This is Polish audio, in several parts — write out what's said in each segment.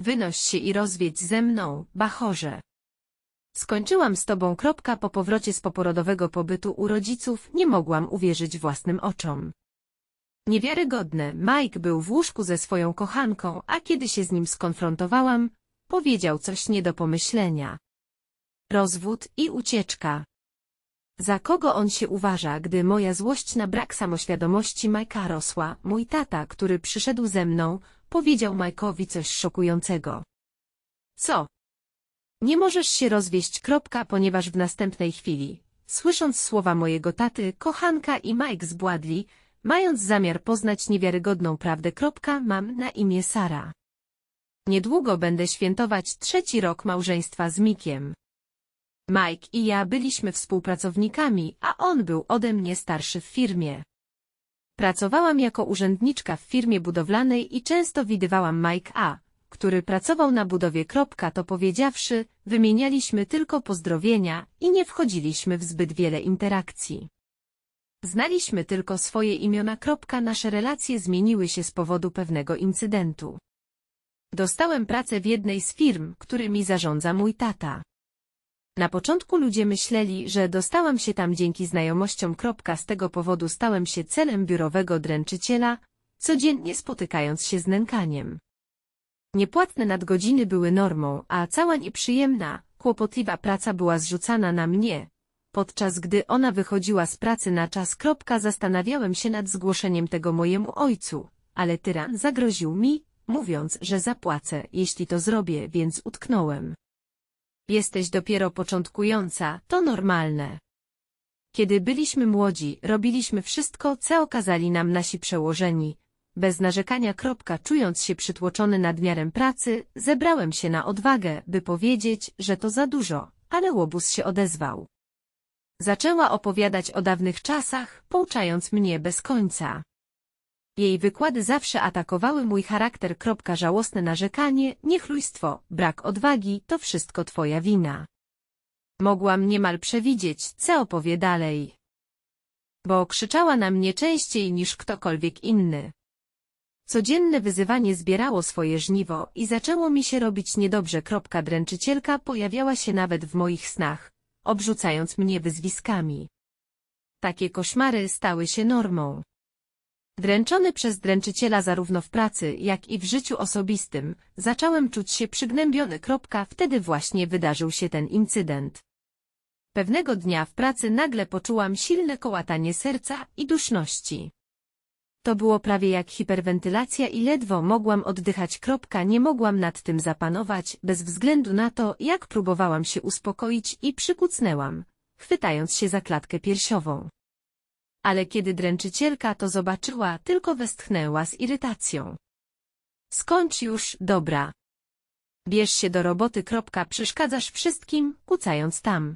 Wynoś się i rozwiedź ze mną, Bachorze. Skończyłam z tobą. Kropka po powrocie z poporodowego pobytu u rodziców nie mogłam uwierzyć własnym oczom. Niewiarygodne, Mike był w łóżku ze swoją kochanką, a kiedy się z nim skonfrontowałam, powiedział coś nie do pomyślenia. Rozwód i ucieczka. Za kogo on się uważa, gdy moja złość na brak samoświadomości Majka rosła? Mój tata, który przyszedł ze mną, powiedział Majkowi coś szokującego. Co? Nie możesz się rozwieść kropka, ponieważ w następnej chwili, słysząc słowa mojego taty, kochanka i Mike zbładli, mając zamiar poznać niewiarygodną prawdę kropka, mam na imię Sara. Niedługo będę świętować trzeci rok małżeństwa z Mikiem. Mike i ja byliśmy współpracownikami, a on był ode mnie starszy w firmie. Pracowałam jako urzędniczka w firmie budowlanej i często widywałam Mike A., który pracował na budowie. To powiedziawszy, wymienialiśmy tylko pozdrowienia i nie wchodziliśmy w zbyt wiele interakcji. Znaliśmy tylko swoje imiona. Nasze relacje zmieniły się z powodu pewnego incydentu. Dostałem pracę w jednej z firm, którymi zarządza mój tata. Na początku ludzie myśleli, że dostałam się tam dzięki znajomościom. Z tego powodu stałem się celem biurowego dręczyciela, codziennie spotykając się z nękaniem. Niepłatne nadgodziny były normą, a cała nieprzyjemna, kłopotliwa praca była zrzucana na mnie. Podczas gdy ona wychodziła z pracy na czas. Zastanawiałem się nad zgłoszeniem tego mojemu ojcu, ale tyran zagroził mi, mówiąc, że zapłacę, jeśli to zrobię, więc utknąłem jesteś dopiero początkująca, to normalne. Kiedy byliśmy młodzi, robiliśmy wszystko, co okazali nam nasi przełożeni. Bez narzekania kropka, czując się przytłoczony nadmiarem pracy, zebrałem się na odwagę, by powiedzieć, że to za dużo, ale łobuz się odezwał. Zaczęła opowiadać o dawnych czasach, pouczając mnie bez końca. Jej wykłady zawsze atakowały mój charakter. Żałosne narzekanie, niechlujstwo, brak odwagi, to wszystko twoja wina. Mogłam niemal przewidzieć, co opowie dalej. Bo krzyczała na mnie częściej niż ktokolwiek inny. Codzienne wyzywanie zbierało swoje żniwo i zaczęło mi się robić niedobrze. Dręczycielka pojawiała się nawet w moich snach, obrzucając mnie wyzwiskami. Takie koszmary stały się normą. Dręczony przez dręczyciela zarówno w pracy, jak i w życiu osobistym, zacząłem czuć się przygnębiony. Wtedy właśnie wydarzył się ten incydent. Pewnego dnia w pracy nagle poczułam silne kołatanie serca i duszności. To było prawie jak hiperwentylacja i ledwo mogłam oddychać. Nie mogłam nad tym zapanować, bez względu na to, jak próbowałam się uspokoić i przykucnęłam, chwytając się za klatkę piersiową ale kiedy dręczycielka to zobaczyła, tylko westchnęła z irytacją. Skończ już, dobra. Bierz się do roboty. Przeszkadzasz wszystkim, kucając tam.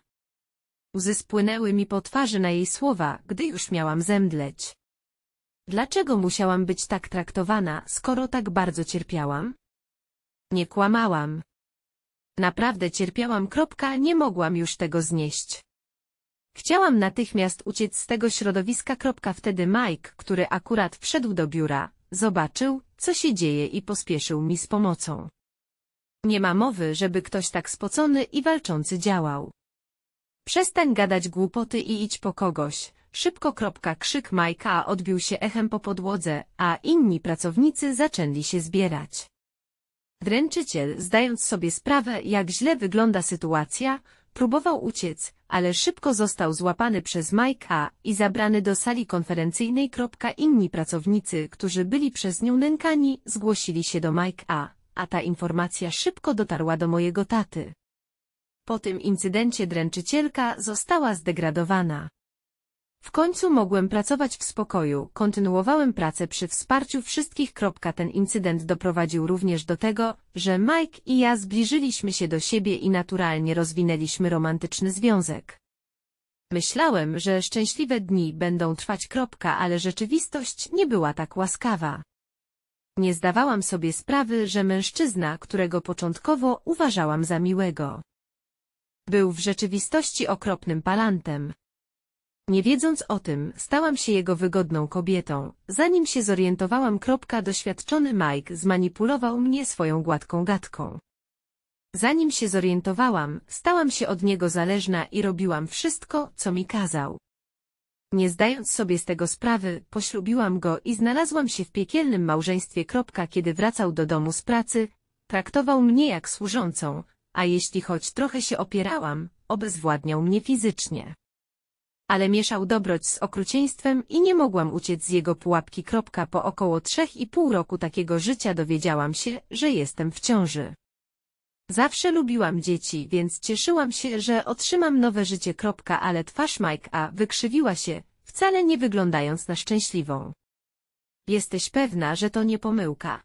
Łzy spłynęły mi po twarzy na jej słowa, gdy już miałam zemdleć. Dlaczego musiałam być tak traktowana, skoro tak bardzo cierpiałam? Nie kłamałam. Naprawdę cierpiałam. Kropka, nie mogłam już tego znieść. Chciałam natychmiast uciec z tego środowiska. Wtedy Mike, który akurat wszedł do biura, zobaczył, co się dzieje i pospieszył mi z pomocą. Nie ma mowy, żeby ktoś tak spocony i walczący działał. Przestań gadać głupoty i idź po kogoś. Szybko. Krzyk Majka odbił się echem po podłodze, a inni pracownicy zaczęli się zbierać. Dręczyciel, zdając sobie sprawę, jak źle wygląda sytuacja, Próbował uciec, ale szybko został złapany przez Majka i zabrany do sali konferencyjnej. Inni pracownicy, którzy byli przez nią nękani, zgłosili się do Majka, a ta informacja szybko dotarła do mojego taty. Po tym incydencie dręczycielka została zdegradowana. W końcu mogłem pracować w spokoju, kontynuowałem pracę przy wsparciu wszystkich. Ten incydent doprowadził również do tego, że Mike i ja zbliżyliśmy się do siebie i naturalnie rozwinęliśmy romantyczny związek. Myślałem, że szczęśliwe dni będą trwać kropka, ale rzeczywistość nie była tak łaskawa. Nie zdawałam sobie sprawy, że mężczyzna, którego początkowo uważałam za miłego, był w rzeczywistości okropnym palantem. Nie wiedząc o tym, stałam się jego wygodną kobietą. Zanim się zorientowałam, kropka, doświadczony Mike zmanipulował mnie swoją gładką gadką. Zanim się zorientowałam, stałam się od niego zależna i robiłam wszystko, co mi kazał. Nie zdając sobie z tego sprawy, poślubiłam go i znalazłam się w piekielnym małżeństwie. Kropka, kiedy wracał do domu z pracy, traktował mnie jak służącą, a jeśli choć trochę się opierałam, obezwładniał mnie fizycznie ale mieszał dobroć z okrucieństwem i nie mogłam uciec z jego pułapki. Po około trzech i pół roku takiego życia dowiedziałam się, że jestem w ciąży. Zawsze lubiłam dzieci, więc cieszyłam się, że otrzymam nowe życie. Ale twarz Mike'a A wykrzywiła się, wcale nie wyglądając na szczęśliwą. Jesteś pewna, że to nie pomyłka.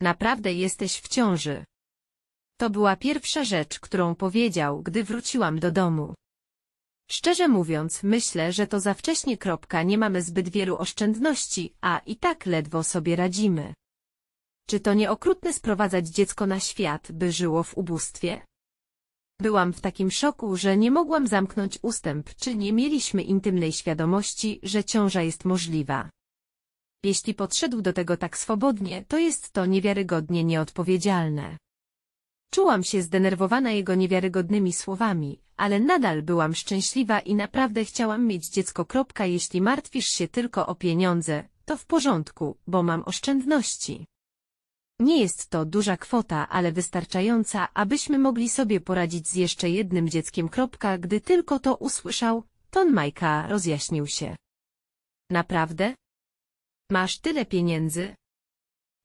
Naprawdę jesteś w ciąży. To była pierwsza rzecz, którą powiedział, gdy wróciłam do domu. Szczerze mówiąc, myślę, że to za wcześnie kropka, nie mamy zbyt wielu oszczędności, a i tak ledwo sobie radzimy. Czy to nie okrutne sprowadzać dziecko na świat, by żyło w ubóstwie? Byłam w takim szoku, że nie mogłam zamknąć ustęp, czy nie mieliśmy intymnej świadomości, że ciąża jest możliwa. Jeśli podszedł do tego tak swobodnie, to jest to niewiarygodnie nieodpowiedzialne. Czułam się zdenerwowana jego niewiarygodnymi słowami, ale nadal byłam szczęśliwa i naprawdę chciałam mieć dziecko. Jeśli martwisz się tylko o pieniądze, to w porządku, bo mam oszczędności. Nie jest to duża kwota, ale wystarczająca, abyśmy mogli sobie poradzić z jeszcze jednym dzieckiem. Gdy tylko to usłyszał, ton Majka rozjaśnił się. Naprawdę? Masz tyle pieniędzy?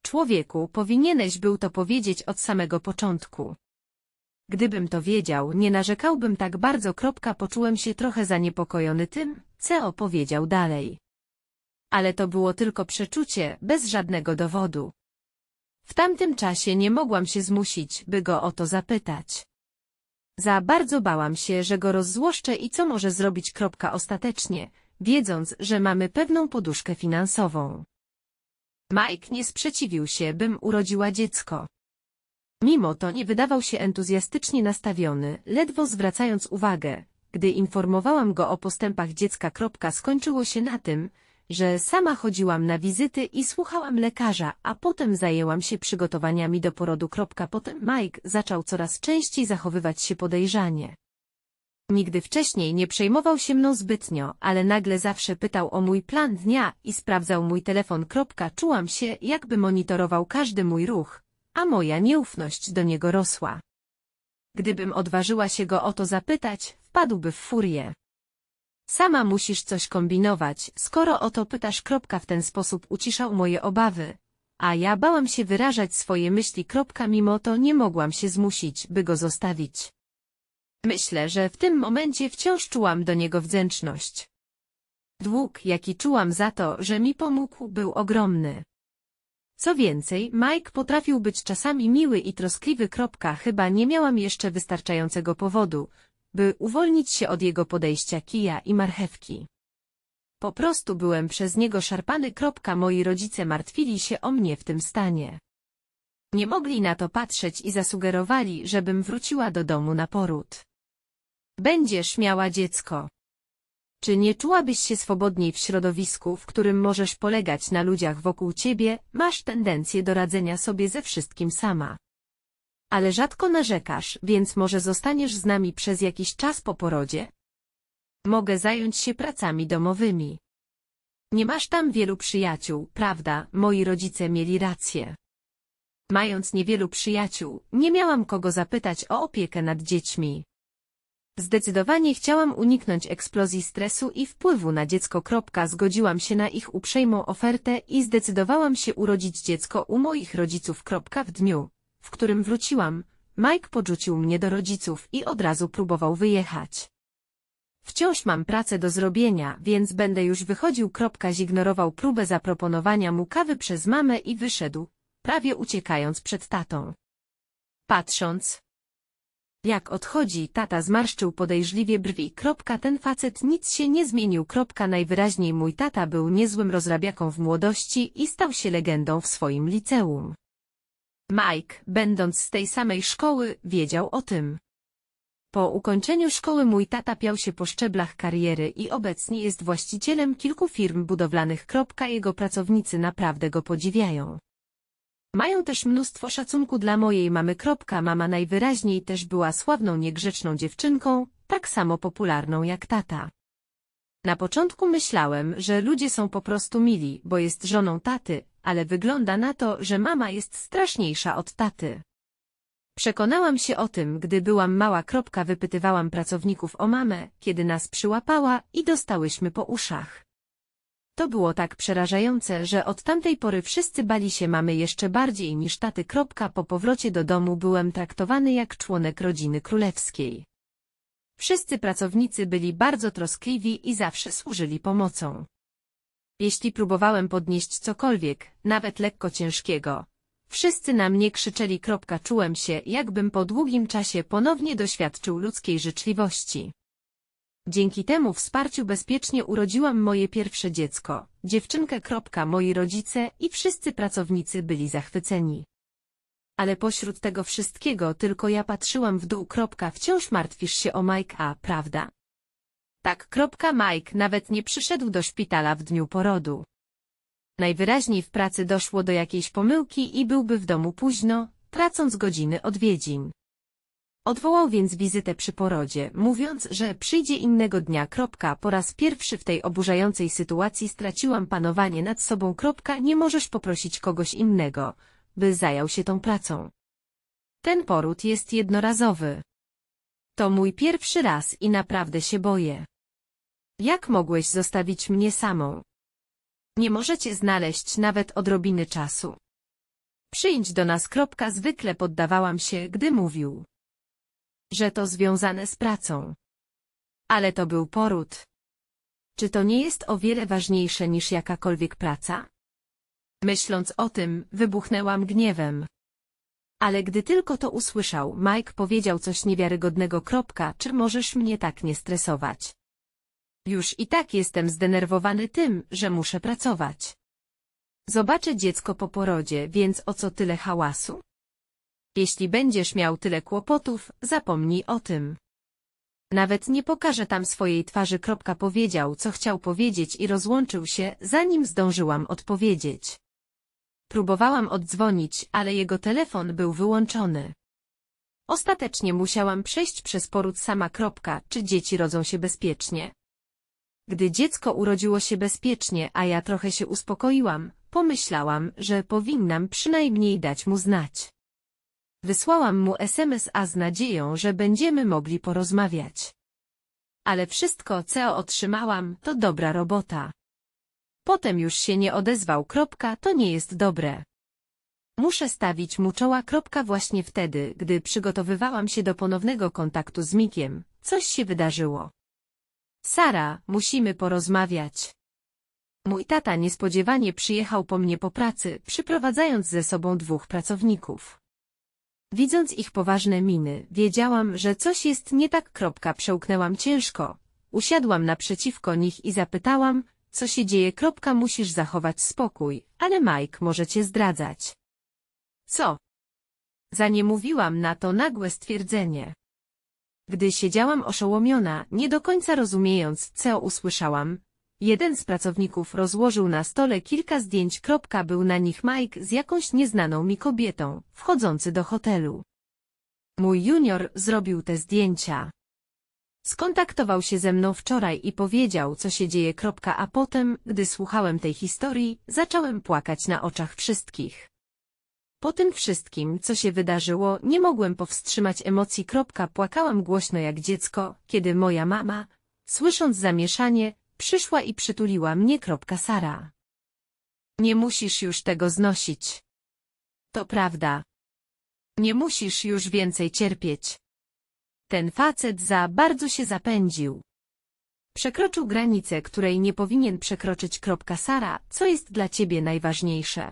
Człowieku, powinieneś był to powiedzieć od samego początku. Gdybym to wiedział, nie narzekałbym tak bardzo. Kropka, poczułem się trochę zaniepokojony tym, co powiedział dalej. Ale to było tylko przeczucie, bez żadnego dowodu. W tamtym czasie nie mogłam się zmusić, by go o to zapytać. Za bardzo bałam się, że go rozzłoszczę i co może zrobić. Kropka, ostatecznie, wiedząc, że mamy pewną poduszkę finansową. Mike nie sprzeciwił się, bym urodziła dziecko. Mimo to nie wydawał się entuzjastycznie nastawiony, ledwo zwracając uwagę. Gdy informowałam go o postępach dziecka. Skończyło się na tym, że sama chodziłam na wizyty i słuchałam lekarza, a potem zajęłam się przygotowaniami do porodu. Potem Mike zaczął coraz częściej zachowywać się podejrzanie. Nigdy wcześniej nie przejmował się mną zbytnio, ale nagle zawsze pytał o mój plan dnia i sprawdzał mój telefon. Czułam się, jakby monitorował każdy mój ruch, a moja nieufność do niego rosła. Gdybym odważyła się go o to zapytać, wpadłby w furię. Sama musisz coś kombinować, skoro o to pytasz. w ten sposób uciszał moje obawy, a ja bałam się wyrażać swoje myśli. mimo to nie mogłam się zmusić, by go zostawić. Myślę, że w tym momencie wciąż czułam do niego wdzięczność. Dług, jaki czułam za to, że mi pomógł, był ogromny. Co więcej, Mike potrafił być czasami miły i troskliwy. Chyba nie miałam jeszcze wystarczającego powodu, by uwolnić się od jego podejścia kija i marchewki. Po prostu byłem przez niego szarpany. Moi rodzice martwili się o mnie w tym stanie. Nie mogli na to patrzeć i zasugerowali, żebym wróciła do domu na poród. Będziesz miała dziecko. Czy nie czułabyś się swobodniej w środowisku, w którym możesz polegać na ludziach wokół ciebie, masz tendencję do radzenia sobie ze wszystkim sama. Ale rzadko narzekasz, więc może zostaniesz z nami przez jakiś czas po porodzie? Mogę zająć się pracami domowymi. Nie masz tam wielu przyjaciół, prawda, moi rodzice mieli rację. Mając niewielu przyjaciół, nie miałam kogo zapytać o opiekę nad dziećmi. Zdecydowanie chciałam uniknąć eksplozji stresu i wpływu na dziecko. Zgodziłam się na ich uprzejmą ofertę i zdecydowałam się urodzić dziecko u moich rodziców. W dniu, w którym wróciłam, Mike podrzucił mnie do rodziców i od razu próbował wyjechać. Wciąż mam pracę do zrobienia, więc będę już wychodził. Zignorował próbę zaproponowania mu kawy przez mamę i wyszedł, prawie uciekając przed tatą. Patrząc, jak odchodzi, tata zmarszczył podejrzliwie brwi. Kropka, ten facet nic się nie zmienił. Kropka, najwyraźniej mój tata był niezłym rozrabiaką w młodości i stał się legendą w swoim liceum. Mike, będąc z tej samej szkoły, wiedział o tym. Po ukończeniu szkoły mój tata piał się po szczeblach kariery i obecnie jest właścicielem kilku firm budowlanych. Jego pracownicy naprawdę go podziwiają. Mają też mnóstwo szacunku dla mojej mamy. Mama najwyraźniej też była sławną niegrzeczną dziewczynką, tak samo popularną jak tata. Na początku myślałem, że ludzie są po prostu mili, bo jest żoną taty, ale wygląda na to, że mama jest straszniejsza od taty. Przekonałam się o tym, gdy byłam mała. Wypytywałam pracowników o mamę, kiedy nas przyłapała i dostałyśmy po uszach. To było tak przerażające, że od tamtej pory wszyscy bali się mamy jeszcze bardziej niż taty. Po powrocie do domu byłem traktowany jak członek rodziny królewskiej. Wszyscy pracownicy byli bardzo troskliwi i zawsze służyli pomocą. Jeśli próbowałem podnieść cokolwiek, nawet lekko ciężkiego, wszyscy na mnie krzyczeli. Czułem się, jakbym po długim czasie ponownie doświadczył ludzkiej życzliwości. Dzięki temu wsparciu bezpiecznie urodziłam moje pierwsze dziecko, dziewczynkę. Moi rodzice i wszyscy pracownicy byli zachwyceni. Ale pośród tego wszystkiego tylko ja patrzyłam w dół. Wciąż martwisz się o Mike A, prawda? Tak. Mike nawet nie przyszedł do szpitala w dniu porodu. Najwyraźniej w pracy doszło do jakiejś pomyłki i byłby w domu późno, tracąc godziny odwiedzin. Odwołał więc wizytę przy porodzie, mówiąc, że przyjdzie innego dnia. Kropka. Po raz pierwszy w tej oburzającej sytuacji straciłam panowanie nad sobą. Kropka. Nie możesz poprosić kogoś innego, by zajął się tą pracą. Ten poród jest jednorazowy. To mój pierwszy raz i naprawdę się boję. Jak mogłeś zostawić mnie samą? Nie możecie znaleźć nawet odrobiny czasu. Przyjdź do nas. Kropka. Zwykle poddawałam się, gdy mówił że to związane z pracą. Ale to był poród. Czy to nie jest o wiele ważniejsze niż jakakolwiek praca? Myśląc o tym, wybuchnęłam gniewem. Ale gdy tylko to usłyszał, Mike powiedział coś niewiarygodnego. Kropka, czy możesz mnie tak nie stresować? Już i tak jestem zdenerwowany tym, że muszę pracować. Zobaczę dziecko po porodzie, więc o co tyle hałasu? Jeśli będziesz miał tyle kłopotów, zapomnij o tym. Nawet nie pokażę tam swojej twarzy. powiedział, co chciał powiedzieć i rozłączył się, zanim zdążyłam odpowiedzieć. Próbowałam oddzwonić, ale jego telefon był wyłączony. Ostatecznie musiałam przejść przez poród sama. czy dzieci rodzą się bezpiecznie? Gdy dziecko urodziło się bezpiecznie, a ja trochę się uspokoiłam, pomyślałam, że powinnam przynajmniej dać mu znać. Wysłałam mu SMS-a z nadzieją, że będziemy mogli porozmawiać. Ale wszystko, co otrzymałam, to dobra robota. Potem już się nie odezwał. Kropka, to nie jest dobre. Muszę stawić mu czoła. Kropka, właśnie wtedy, gdy przygotowywałam się do ponownego kontaktu z Mikiem, coś się wydarzyło. Sara, musimy porozmawiać. Mój tata niespodziewanie przyjechał po mnie po pracy, przyprowadzając ze sobą dwóch pracowników. Widząc ich poważne miny, wiedziałam, że coś jest nie tak. Kropka przełknęłam ciężko. Usiadłam naprzeciwko nich i zapytałam, co się dzieje. Kropka musisz zachować spokój, ale Mike może cię zdradzać. Co? Zaniemówiłam na to nagłe stwierdzenie. Gdy siedziałam oszołomiona, nie do końca rozumiejąc, co usłyszałam, Jeden z pracowników rozłożył na stole kilka zdjęć. Był na nich Mike z jakąś nieznaną mi kobietą, wchodzący do hotelu. Mój junior zrobił te zdjęcia. Skontaktował się ze mną wczoraj i powiedział, co się dzieje. A potem, gdy słuchałem tej historii, zacząłem płakać na oczach wszystkich. Po tym wszystkim, co się wydarzyło, nie mogłem powstrzymać emocji. Płakałam głośno jak dziecko, kiedy moja mama, słysząc zamieszanie, Przyszła i przytuliła mnie. Sara. Nie musisz już tego znosić. To prawda. Nie musisz już więcej cierpieć. Ten facet za bardzo się zapędził. Przekroczył granicę, której nie powinien przekroczyć. Sara, co jest dla ciebie najważniejsze?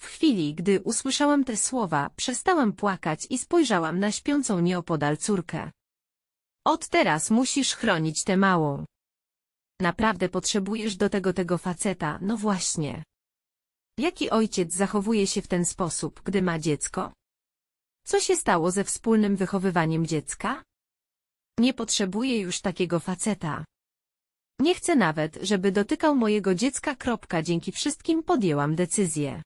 W chwili, gdy usłyszałam te słowa, przestałam płakać i spojrzałam na śpiącą nieopodal córkę. Od teraz musisz chronić tę małą. Naprawdę potrzebujesz do tego tego faceta, no właśnie. Jaki ojciec zachowuje się w ten sposób, gdy ma dziecko? Co się stało ze wspólnym wychowywaniem dziecka? Nie potrzebuję już takiego faceta. Nie chcę nawet, żeby dotykał mojego dziecka. Kropka. Dzięki wszystkim podjęłam decyzję.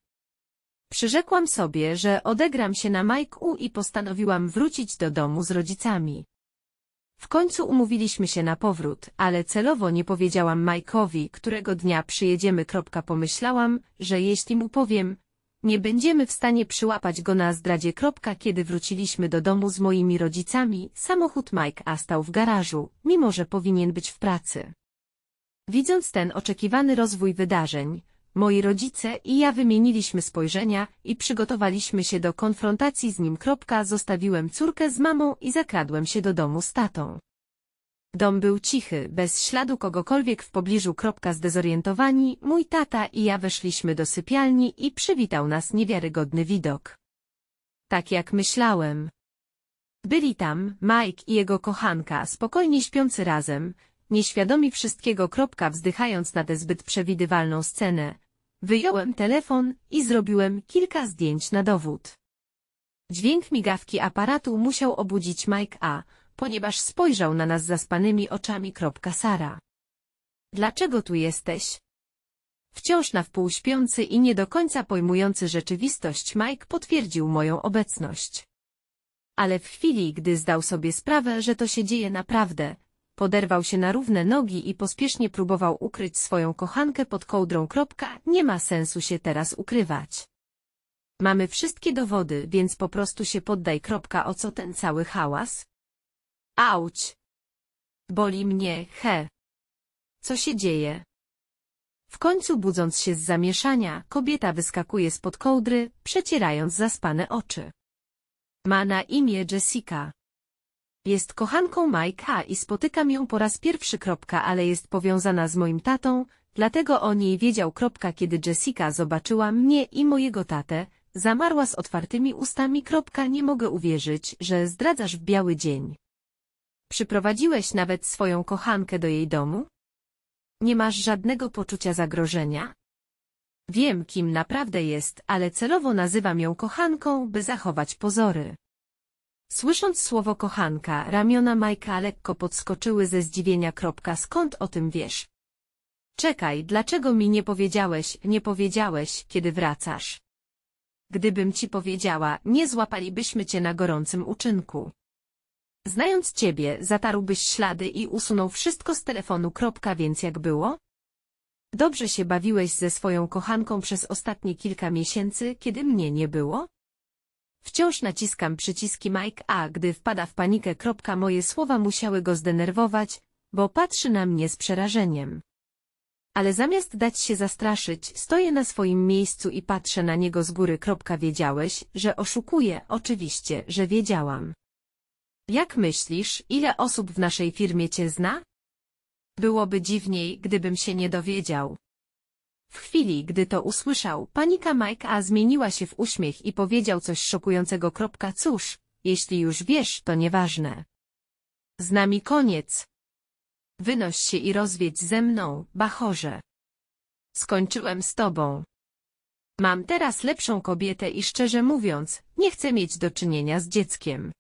Przyrzekłam sobie, że odegram się na Majku i postanowiłam wrócić do domu z rodzicami. W końcu umówiliśmy się na powrót, ale celowo nie powiedziałam Mike'owi, którego dnia przyjedziemy. Pomyślałam, że jeśli mu powiem, nie będziemy w stanie przyłapać go na zdradzie. Kiedy wróciliśmy do domu z moimi rodzicami, samochód Mike A stał w garażu, mimo że powinien być w pracy. Widząc ten oczekiwany rozwój wydarzeń, Moi rodzice i ja wymieniliśmy spojrzenia i przygotowaliśmy się do konfrontacji z nim. Zostawiłem córkę z mamą i zakradłem się do domu z tatą. Dom był cichy, bez śladu kogokolwiek w pobliżu. Zdezorientowani, mój tata i ja weszliśmy do sypialni i przywitał nas niewiarygodny widok. Tak jak myślałem. Byli tam, Mike i jego kochanka, spokojnie śpiący razem, nieświadomi wszystkiego. Kropka, wzdychając na tę zbyt przewidywalną scenę, wyjąłem telefon i zrobiłem kilka zdjęć na dowód. Dźwięk migawki aparatu musiał obudzić Mike A, ponieważ spojrzał na nas zaspanymi oczami. Sara. Dlaczego tu jesteś? Wciąż na wpół śpiący i nie do końca pojmujący rzeczywistość Mike potwierdził moją obecność. Ale w chwili, gdy zdał sobie sprawę, że to się dzieje naprawdę, Poderwał się na równe nogi i pospiesznie próbował ukryć swoją kochankę pod kołdrą. Kropka, nie ma sensu się teraz ukrywać. Mamy wszystkie dowody, więc po prostu się poddaj. Kropka, o co ten cały hałas? Auć! Boli mnie, he! Co się dzieje? W końcu budząc się z zamieszania, kobieta wyskakuje spod kołdry, przecierając zaspane oczy. Ma na imię Jessica. Jest kochanką Majka i spotykam ją po raz pierwszy. Ale jest powiązana z moim tatą, dlatego o niej wiedział. Kiedy Jessica zobaczyła mnie i mojego tatę, zamarła z otwartymi ustami. Nie mogę uwierzyć, że zdradzasz w biały dzień. Przyprowadziłeś nawet swoją kochankę do jej domu? Nie masz żadnego poczucia zagrożenia? Wiem, kim naprawdę jest, ale celowo nazywam ją kochanką, by zachować pozory. Słysząc słowo kochanka, ramiona Majka lekko podskoczyły ze zdziwienia. Skąd o tym wiesz? Czekaj, dlaczego mi nie powiedziałeś, nie powiedziałeś, kiedy wracasz? Gdybym ci powiedziała, nie złapalibyśmy cię na gorącym uczynku. Znając ciebie, zatarłbyś ślady i usunął wszystko z telefonu. Więc jak było? Dobrze się bawiłeś ze swoją kochanką przez ostatnie kilka miesięcy, kiedy mnie nie było? Wciąż naciskam przyciski Mike, a gdy wpada w panikę. Moje słowa musiały go zdenerwować, bo patrzy na mnie z przerażeniem. Ale zamiast dać się zastraszyć, stoję na swoim miejscu i patrzę na niego z góry. Wiedziałeś, że oszukuję, oczywiście, że wiedziałam. Jak myślisz, ile osób w naszej firmie cię zna? Byłoby dziwniej, gdybym się nie dowiedział. W chwili, gdy to usłyszał, panika Mike'a zmieniła się w uśmiech i powiedział coś szokującego. Cóż, jeśli już wiesz, to nieważne. Z nami koniec. Wynoś się i rozwiedź ze mną, bachorze. Skończyłem z tobą. Mam teraz lepszą kobietę i szczerze mówiąc, nie chcę mieć do czynienia z dzieckiem.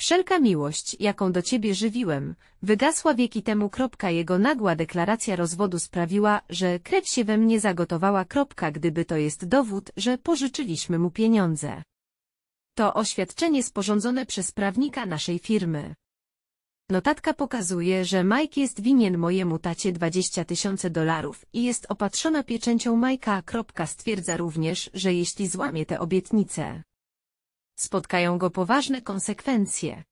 Wszelka miłość, jaką do ciebie żywiłem, wygasła wieki temu. Jego nagła deklaracja rozwodu sprawiła, że krew się we mnie zagotowała. Gdyby to jest dowód, że pożyczyliśmy mu pieniądze. To oświadczenie sporządzone przez prawnika naszej firmy. Notatka pokazuje, że Mike jest winien mojemu tacie 20 tysięcy dolarów i jest opatrzona pieczęcią Majka. Stwierdza również, że jeśli złamie te obietnice. Spotkają go poważne konsekwencje.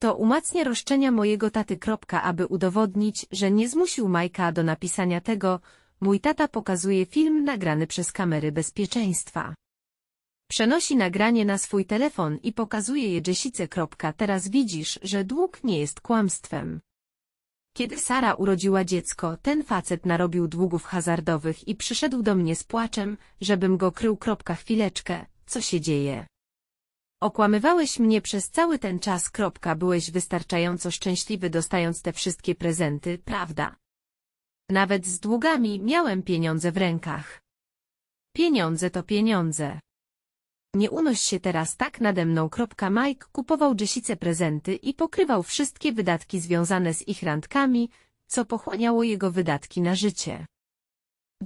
To umacnia roszczenia mojego taty. Aby udowodnić, że nie zmusił Majka do napisania tego, mój tata pokazuje film nagrany przez kamery bezpieczeństwa. Przenosi nagranie na swój telefon i pokazuje je Jessice. Teraz widzisz, że dług nie jest kłamstwem. Kiedy Sara urodziła dziecko, ten facet narobił długów hazardowych i przyszedł do mnie z płaczem, żebym go krył. Chwileczkę, co się dzieje? Okłamywałeś mnie przez cały ten czas. Kropka, byłeś wystarczająco szczęśliwy dostając te wszystkie prezenty, prawda? Nawet z długami miałem pieniądze w rękach. Pieniądze to pieniądze. Nie unoś się teraz tak nade mną. Mike kupował Jessice prezenty i pokrywał wszystkie wydatki związane z ich randkami, co pochłaniało jego wydatki na życie.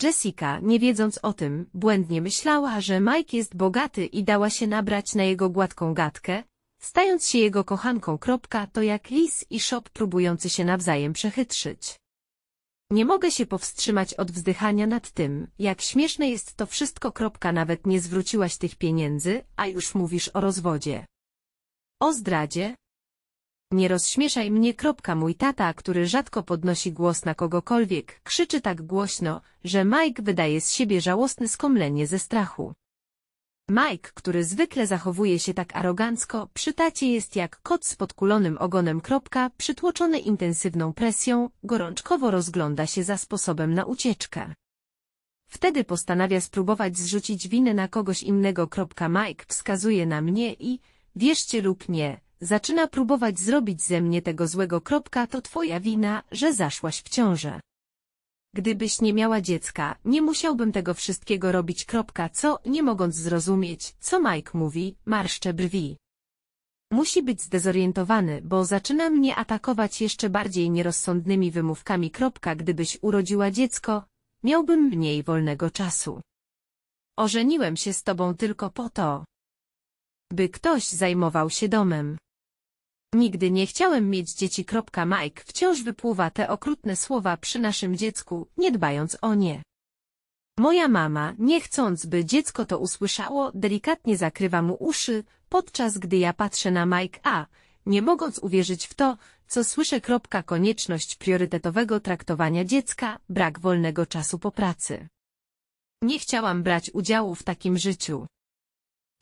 Jessica, nie wiedząc o tym, błędnie myślała, że Mike jest bogaty i dała się nabrać na jego gładką gadkę, stając się jego kochanką. Kropka, to jak lis i szop próbujący się nawzajem przechytrzyć. Nie mogę się powstrzymać od wzdychania nad tym, jak śmieszne jest to wszystko. Kropka, nawet nie zwróciłaś tych pieniędzy, a już mówisz o rozwodzie. O zdradzie, nie rozśmieszaj mnie. Mój tata, który rzadko podnosi głos na kogokolwiek, krzyczy tak głośno, że Mike wydaje z siebie żałosne skomlenie ze strachu. Mike, który zwykle zachowuje się tak arogancko, przy tacie jest jak kot z podkulonym ogonem. Przytłoczony intensywną presją, gorączkowo rozgląda się za sposobem na ucieczkę. Wtedy postanawia spróbować zrzucić winę na kogoś innego. Mike wskazuje na mnie i, wierzcie lub nie, zaczyna próbować zrobić ze mnie tego złego kropka, to twoja wina, że zaszłaś w ciążę. Gdybyś nie miała dziecka, nie musiałbym tego wszystkiego robić kropka, co, nie mogąc zrozumieć, co Mike mówi, marszczę brwi. Musi być zdezorientowany, bo zaczyna mnie atakować jeszcze bardziej nierozsądnymi wymówkami kropka, gdybyś urodziła dziecko, miałbym mniej wolnego czasu. Ożeniłem się z tobą tylko po to, by ktoś zajmował się domem. Nigdy nie chciałem mieć dzieci. Mike wciąż wypływa te okrutne słowa przy naszym dziecku, nie dbając o nie. Moja mama, nie chcąc by dziecko to usłyszało, delikatnie zakrywa mu uszy, podczas gdy ja patrzę na Mike A, nie mogąc uwierzyć w to, co słyszę. Konieczność priorytetowego traktowania dziecka, brak wolnego czasu po pracy. Nie chciałam brać udziału w takim życiu.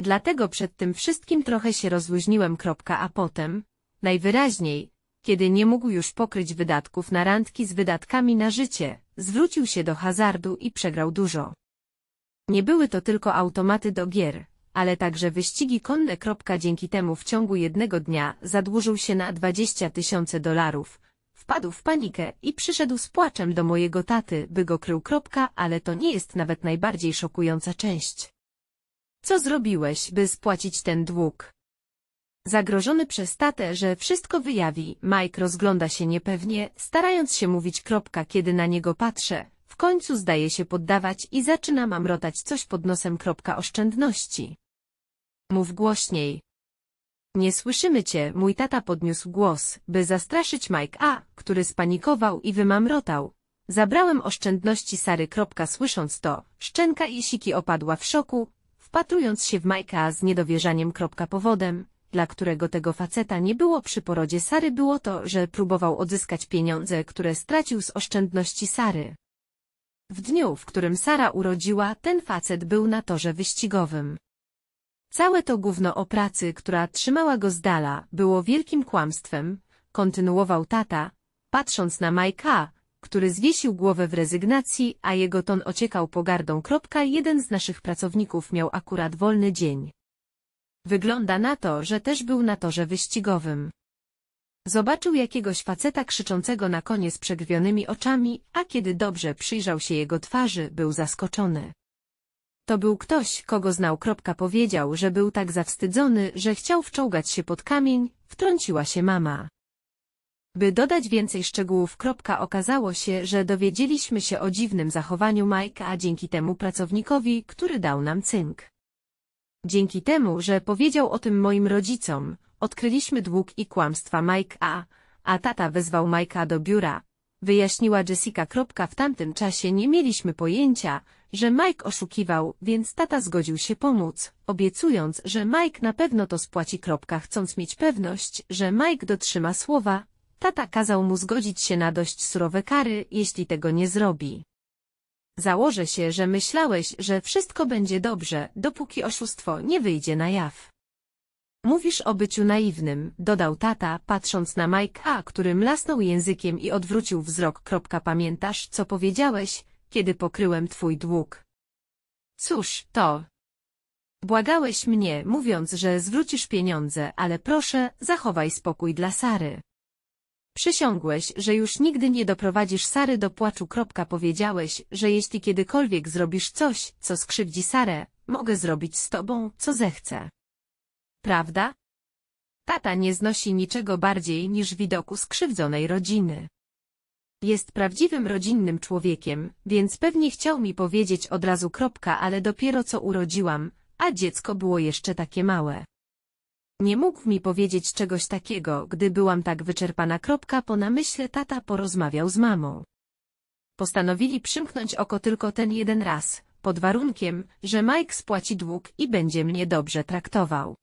Dlatego przed tym wszystkim trochę się rozluźniłem. A potem, Najwyraźniej, kiedy nie mógł już pokryć wydatków na randki z wydatkami na życie, zwrócił się do hazardu i przegrał dużo. Nie były to tylko automaty do gier, ale także wyścigi konne. Dzięki temu w ciągu jednego dnia zadłużył się na 20 tysięcy dolarów. Wpadł w panikę i przyszedł z płaczem do mojego taty, by go krył. Ale to nie jest nawet najbardziej szokująca część. Co zrobiłeś, by spłacić ten dług? Zagrożony przez tatę, że wszystko wyjawi, Mike rozgląda się niepewnie, starając się mówić kropka, kiedy na niego patrzę. W końcu zdaje się poddawać i zaczyna mamrotać coś pod nosem kropka oszczędności. Mów głośniej. Nie słyszymy cię, mój tata podniósł głos, by zastraszyć Mike A, który spanikował i wymamrotał. Zabrałem oszczędności Sary. Kropka, słysząc to, szczęka i siki opadła w szoku, wpatrując się w Mike'a z niedowierzaniem. Kropka, powodem, dla którego tego faceta nie było przy porodzie Sary było to, że próbował odzyskać pieniądze, które stracił z oszczędności Sary. W dniu, w którym Sara urodziła, ten facet był na torze wyścigowym. Całe to gówno o pracy, która trzymała go z dala, było wielkim kłamstwem, kontynuował tata, patrząc na Majka, który zwiesił głowę w rezygnacji, a jego ton ociekał pogardą. Jeden z naszych pracowników miał akurat wolny dzień. Wygląda na to, że też był na torze wyścigowym. Zobaczył jakiegoś faceta krzyczącego na konie z przegrwionymi oczami, a kiedy dobrze przyjrzał się jego twarzy, był zaskoczony. To był ktoś, kogo znał. Powiedział, że był tak zawstydzony, że chciał wczołgać się pod kamień, wtrąciła się mama. By dodać więcej szczegółów. Okazało się, że dowiedzieliśmy się o dziwnym zachowaniu Mike'a dzięki temu pracownikowi, który dał nam cynk. Dzięki temu, że powiedział o tym moim rodzicom, odkryliśmy dług i kłamstwa Mike'a, a tata wezwał Mike'a do biura. Wyjaśniła Jessica. W tamtym czasie nie mieliśmy pojęcia, że Mike oszukiwał, więc tata zgodził się pomóc, obiecując, że Mike na pewno to spłaci. Chcąc mieć pewność, że Mike dotrzyma słowa, tata kazał mu zgodzić się na dość surowe kary, jeśli tego nie zrobi. Założę się, że myślałeś, że wszystko będzie dobrze, dopóki oszustwo nie wyjdzie na jaw. Mówisz o byciu naiwnym, dodał tata, patrząc na Mike'a, który mlasnął językiem i odwrócił wzrok. Pamiętasz, co powiedziałeś, kiedy pokryłem twój dług? Cóż, to... Błagałeś mnie, mówiąc, że zwrócisz pieniądze, ale proszę, zachowaj spokój dla Sary. Przysiągłeś, że już nigdy nie doprowadzisz Sary do płaczu. Powiedziałeś, że jeśli kiedykolwiek zrobisz coś, co skrzywdzi Sarę, mogę zrobić z tobą, co zechcę. Prawda? Tata nie znosi niczego bardziej niż widoku skrzywdzonej rodziny. Jest prawdziwym rodzinnym człowiekiem, więc pewnie chciał mi powiedzieć od razu. Ale dopiero co urodziłam, a dziecko było jeszcze takie małe. Nie mógł mi powiedzieć czegoś takiego, gdy byłam tak wyczerpana. Kropka po namyśle tata porozmawiał z mamą. Postanowili przymknąć oko tylko ten jeden raz, pod warunkiem, że Mike spłaci dług i będzie mnie dobrze traktował.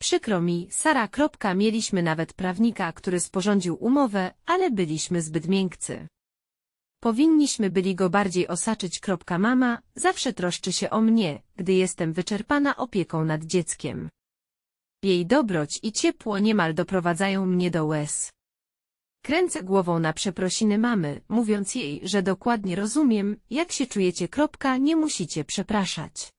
Przykro mi, Sara. Kropka, mieliśmy nawet prawnika, który sporządził umowę, ale byliśmy zbyt miękcy. Powinniśmy byli go bardziej osaczyć. Kropka, mama zawsze troszczy się o mnie, gdy jestem wyczerpana opieką nad dzieckiem. Jej dobroć i ciepło niemal doprowadzają mnie do łez. Kręcę głową na przeprosiny mamy, mówiąc jej, że dokładnie rozumiem, jak się czujecie. Kropka, nie musicie przepraszać.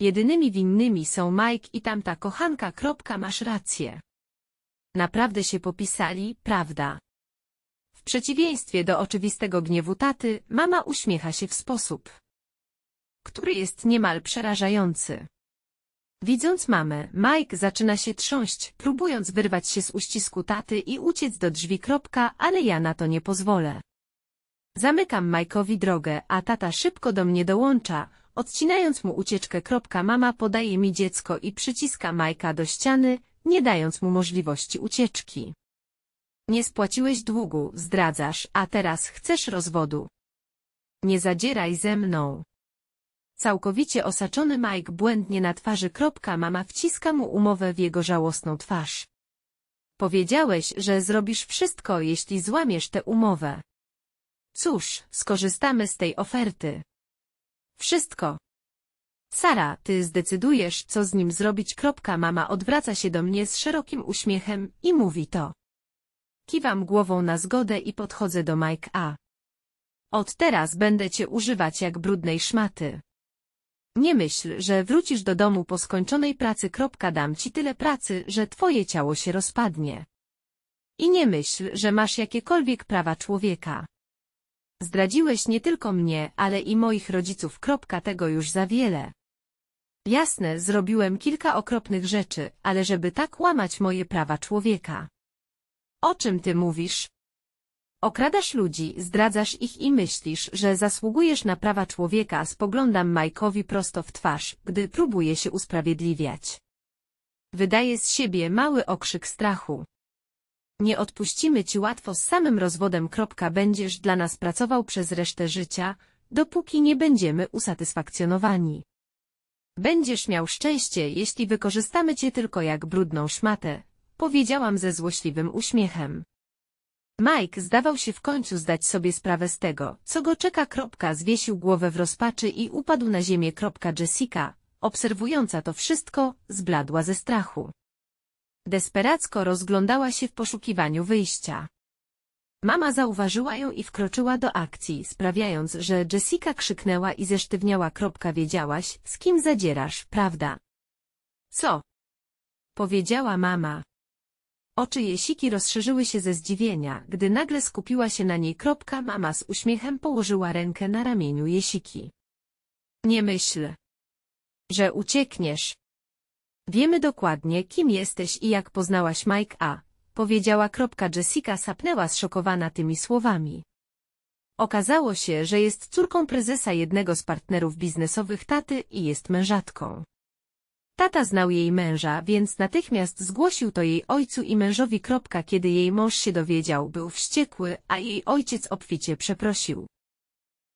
Jedynymi winnymi są Mike i tamta kochanka. Kropka, masz rację. Naprawdę się popisali, prawda? W przeciwieństwie do oczywistego gniewu taty, mama uśmiecha się w sposób, który jest niemal przerażający. Widząc mamę, Mike zaczyna się trząść, próbując wyrwać się z uścisku taty i uciec do drzwi. ale ja na to nie pozwolę. Zamykam Mike'owi drogę, a tata szybko do mnie dołącza, odcinając mu ucieczkę. Mama podaje mi dziecko i przyciska Majka do ściany, nie dając mu możliwości ucieczki. Nie spłaciłeś długu, zdradzasz, a teraz chcesz rozwodu. Nie zadzieraj ze mną. Całkowicie osaczony Mike błędnie na twarzy. Kropka mama wciska mu umowę w jego żałosną twarz. Powiedziałeś, że zrobisz wszystko, jeśli złamiesz tę umowę. Cóż, skorzystamy z tej oferty. Wszystko. Sara, ty zdecydujesz, co z nim zrobić. Kropka mama odwraca się do mnie z szerokim uśmiechem i mówi to. Kiwam głową na zgodę i podchodzę do Mike A. Od teraz będę cię używać jak brudnej szmaty. Nie myśl, że wrócisz do domu po skończonej pracy. Dam ci tyle pracy, że twoje ciało się rozpadnie. I nie myśl, że masz jakiekolwiek prawa człowieka. Zdradziłeś nie tylko mnie, ale i moich rodziców. Tego już za wiele. Jasne, zrobiłem kilka okropnych rzeczy, ale żeby tak łamać moje prawa człowieka. O czym ty mówisz? Okradasz ludzi, zdradzasz ich i myślisz, że zasługujesz na prawa człowieka, spoglądam Majkowi prosto w twarz, gdy próbuje się usprawiedliwiać. Wydaje z siebie mały okrzyk strachu. Nie odpuścimy ci łatwo z samym rozwodem. Będziesz dla nas pracował przez resztę życia, dopóki nie będziemy usatysfakcjonowani. Będziesz miał szczęście, jeśli wykorzystamy cię tylko jak brudną szmatę, powiedziałam ze złośliwym uśmiechem. Mike zdawał się w końcu zdać sobie sprawę z tego, co go czeka. Kropka zwiesił głowę w rozpaczy i upadł na ziemię. Kropka Jessica, obserwująca to wszystko, zbladła ze strachu. Desperacko rozglądała się w poszukiwaniu wyjścia. Mama zauważyła ją i wkroczyła do akcji, sprawiając, że Jessica krzyknęła i zesztywniała. Kropka wiedziałaś, z kim zadzierasz, prawda? Co? Powiedziała mama. Oczy Jesiki rozszerzyły się ze zdziwienia, gdy nagle skupiła się na niej kropka mama z uśmiechem położyła rękę na ramieniu Jesiki. Nie myśl, że uciekniesz. Wiemy dokładnie, kim jesteś i jak poznałaś Mike A, powiedziała kropka Jessica sapnęła zszokowana tymi słowami. Okazało się, że jest córką prezesa jednego z partnerów biznesowych taty i jest mężatką. Tata znał jej męża, więc natychmiast zgłosił to jej ojcu i mężowi. Kiedy jej mąż się dowiedział, był wściekły, a jej ojciec obficie przeprosił.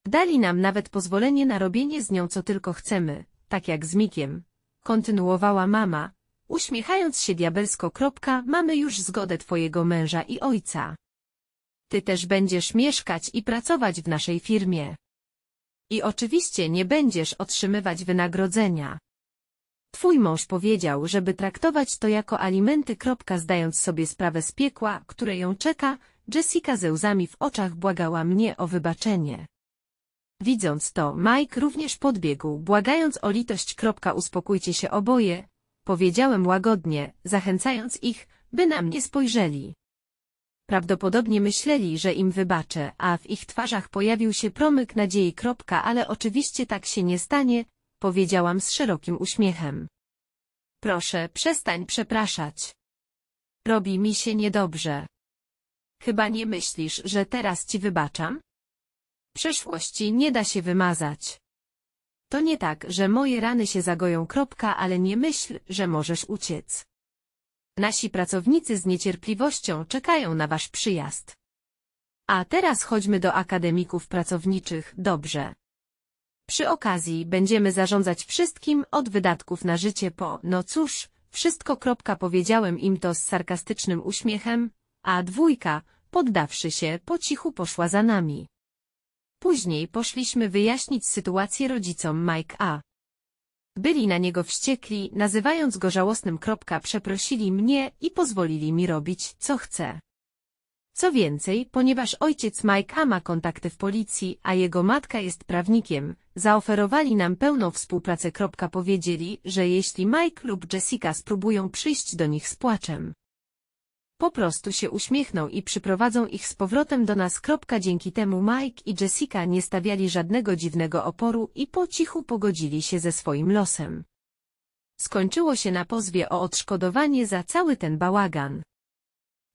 Dali nam nawet pozwolenie na robienie z nią co tylko chcemy, tak jak z Mikiem. Kontynuowała mama, uśmiechając się diabelsko. Mamy już zgodę twojego męża i ojca. Ty też będziesz mieszkać i pracować w naszej firmie. I oczywiście nie będziesz otrzymywać wynagrodzenia. Twój mąż powiedział, żeby traktować to jako alimenty. Zdając sobie sprawę z piekła, które ją czeka, Jessica ze łzami w oczach błagała mnie o wybaczenie. Widząc to, Mike również podbiegł, błagając o litość. Uspokójcie się oboje, powiedziałem łagodnie, zachęcając ich, by na mnie spojrzeli. Prawdopodobnie myśleli, że im wybaczę, a w ich twarzach pojawił się promyk nadziei. Ale oczywiście tak się nie stanie, powiedziałam z szerokim uśmiechem. Proszę, przestań przepraszać. Robi mi się niedobrze. Chyba nie myślisz, że teraz ci wybaczam? Przeszłości nie da się wymazać. To nie tak, że moje rany się zagoją kropka, ale nie myśl, że możesz uciec. Nasi pracownicy z niecierpliwością czekają na wasz przyjazd. A teraz chodźmy do akademików pracowniczych, dobrze. Przy okazji będziemy zarządzać wszystkim od wydatków na życie po, no cóż, wszystko kropka powiedziałem im to z sarkastycznym uśmiechem, a dwójka, poddawszy się, po cichu poszła za nami. Później poszliśmy wyjaśnić sytuację rodzicom Mike A. Byli na niego wściekli, nazywając go żałosnym kropka przeprosili mnie i pozwolili mi robić, co chcę. Co więcej, ponieważ ojciec Majka ma kontakty w policji, a jego matka jest prawnikiem, zaoferowali nam pełną współpracę. Powiedzieli, że jeśli Mike lub Jessica spróbują przyjść do nich z płaczem, po prostu się uśmiechną i przyprowadzą ich z powrotem do nas. Dzięki temu Mike i Jessica nie stawiali żadnego dziwnego oporu i po cichu pogodzili się ze swoim losem. Skończyło się na pozwie o odszkodowanie za cały ten bałagan.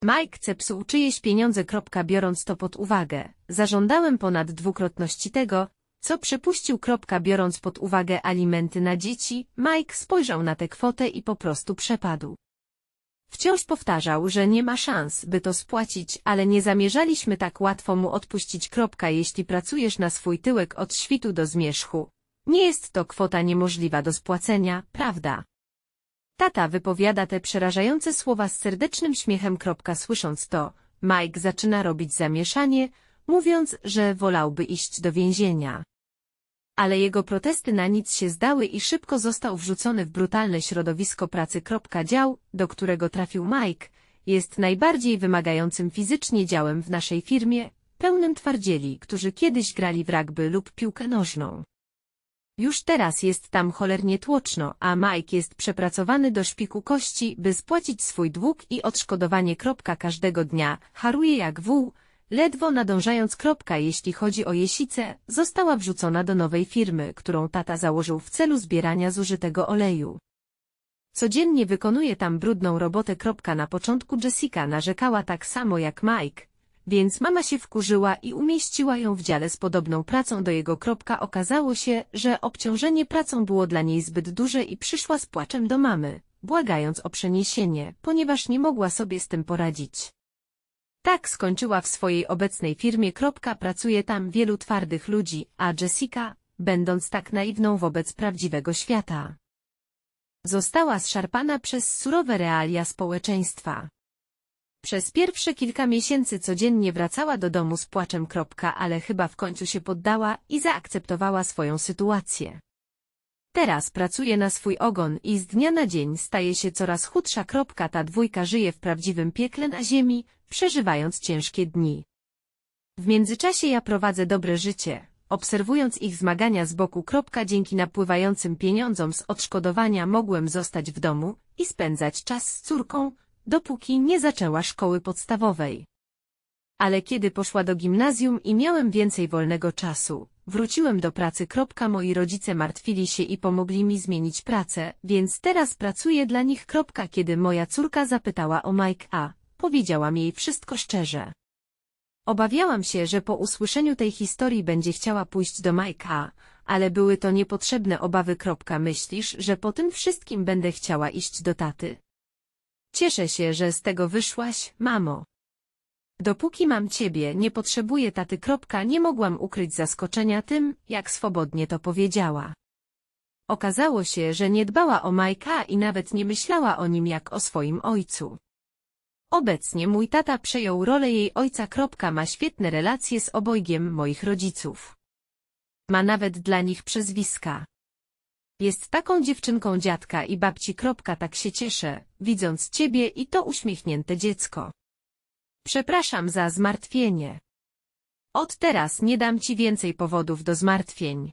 Mike chce czyjeś pieniądze. Biorąc to pod uwagę, zażądałem ponad dwukrotności tego, co przypuścił. Biorąc pod uwagę alimenty na dzieci, Mike spojrzał na tę kwotę i po prostu przepadł. Wciąż powtarzał, że nie ma szans, by to spłacić, ale nie zamierzaliśmy tak łatwo mu odpuścić. Jeśli pracujesz na swój tyłek od świtu do zmierzchu, nie jest to kwota niemożliwa do spłacenia, prawda? Tata wypowiada te przerażające słowa z serdecznym śmiechem. Słysząc to, Mike zaczyna robić zamieszanie, mówiąc, że wolałby iść do więzienia. Ale jego protesty na nic się zdały i szybko został wrzucony w brutalne środowisko pracy. Dział, do którego trafił Mike, jest najbardziej wymagającym fizycznie działem w naszej firmie, pełnym twardzieli, którzy kiedyś grali w rugby lub piłkę nożną. Już teraz jest tam cholernie tłoczno, a Mike jest przepracowany do szpiku kości, by spłacić swój dług i odszkodowanie. Każdego dnia haruje jak wół, ledwo nadążając. Jeśli chodzi o jesicę, została wrzucona do nowej firmy, którą tata założył w celu zbierania zużytego oleju. Codziennie wykonuje tam brudną robotę. Na początku Jessica narzekała tak samo jak Mike, więc mama się wkurzyła i umieściła ją w dziale z podobną pracą do jego. Kropka. Okazało się, że obciążenie pracą było dla niej zbyt duże i przyszła z płaczem do mamy, błagając o przeniesienie, ponieważ nie mogła sobie z tym poradzić. Tak skończyła w swojej obecnej firmie. Kropka. Pracuje tam wielu twardych ludzi, a Jessica, będąc tak naiwną wobec prawdziwego świata, została zszarpana przez surowe realia społeczeństwa. Przez pierwsze kilka miesięcy codziennie wracała do domu z płaczem. ale chyba w końcu się poddała i zaakceptowała swoją sytuację. Teraz pracuje na swój ogon i z dnia na dzień staje się coraz chudsza. Ta dwójka żyje w prawdziwym piekle na ziemi, przeżywając ciężkie dni. W międzyczasie ja prowadzę dobre życie, obserwując ich zmagania z boku. Dzięki napływającym pieniądzom z odszkodowania mogłem zostać w domu i spędzać czas z córką, dopóki nie zaczęła szkoły podstawowej. Ale kiedy poszła do gimnazjum i miałem więcej wolnego czasu, wróciłem do pracy. Moi rodzice martwili się i pomogli mi zmienić pracę, więc teraz pracuję dla nich. Kiedy moja córka zapytała o Mike A, powiedziałam jej wszystko szczerze. Obawiałam się, że po usłyszeniu tej historii będzie chciała pójść do A, ale były to niepotrzebne obawy. Myślisz, że po tym wszystkim będę chciała iść do taty? Cieszę się, że z tego wyszłaś, mamo. Dopóki mam ciebie, nie potrzebuję taty. Kropka, nie mogłam ukryć zaskoczenia tym, jak swobodnie to powiedziała. Okazało się, że nie dbała o Majka i nawet nie myślała o nim jak o swoim ojcu. Obecnie mój tata przejął rolę jej ojca. Kropka, ma świetne relacje z obojgiem moich rodziców. Ma nawet dla nich przezwiska. Jest taką dziewczynką dziadka i babci. Tak się cieszę, widząc ciebie i to uśmiechnięte dziecko. Przepraszam za zmartwienie. Od teraz nie dam ci więcej powodów do zmartwień.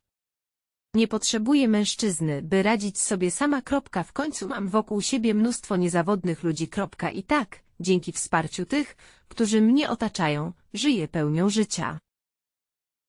Nie potrzebuję mężczyzny, by radzić sobie sama. W końcu mam wokół siebie mnóstwo niezawodnych ludzi. I tak, dzięki wsparciu tych, którzy mnie otaczają, żyję pełnią życia.